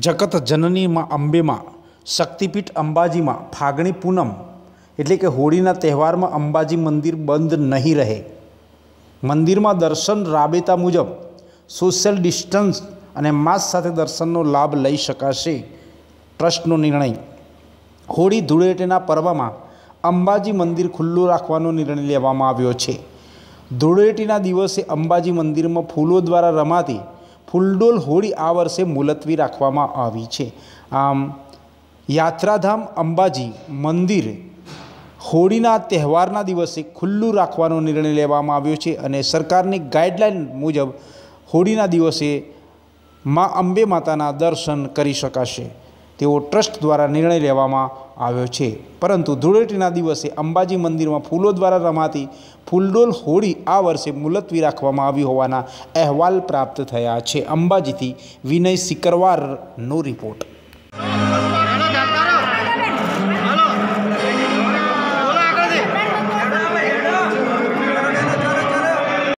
જગત જનનીમાં અંબેમાં શક્તિપીઠ અંબાજીમાં ફાગણી પૂનમ એટલે કે હોળીના તહેવારમાં અંબાજી મંદિર બંધ નહીં રહે મંદિરમાં દર્શન રાબેતા મુજબ સોશિયલ ડિસ્ટન્સ અને માસ્ક સાથે દર્શનનો લાભ લઈ શકાશે ટ્રસ્ટનો નિર્ણય હોળી ધૂળેટીના પર્વમાં અંબાજી મંદિર ખુલ્લું રાખવાનો નિર્ણય લેવામાં આવ્યો છે ધૂળેટીના દિવસે અંબાજી મંદિરમાં ફૂલો દ્વારા રમાતી હુલડોલ હોળી આ વર્ષે મુલતવી રાખવામાં આવી છે આમ યાત્રાધામ અંબાજી મંદિર હોળીના તહેવારના દિવસે ખુલ્લું રાખવાનો નિર્ણય લેવામાં આવ્યો છે અને સરકારની ગાઈડલાઇન મુજબ હોળીના દિવસે મા અંબે માતાના દર્શન કરી શકાશે તેવો ટ્રસ્ટ દ્વારા નિર્ણય લેવામાં આવ્યો છે પરંતુ ધૂળેટીના દિવસે અંબાજી મંદિરમાં ફૂલો દ્વારા રમાતી ફૂલડોલ હોળી આ વર્ષે મુલતવી રાખવામાં આવી હોવાના અહેવાલ પ્રાપ્ત થયા છે અંબાજીથી વિનય સિકરવારનો રિપોર્ટ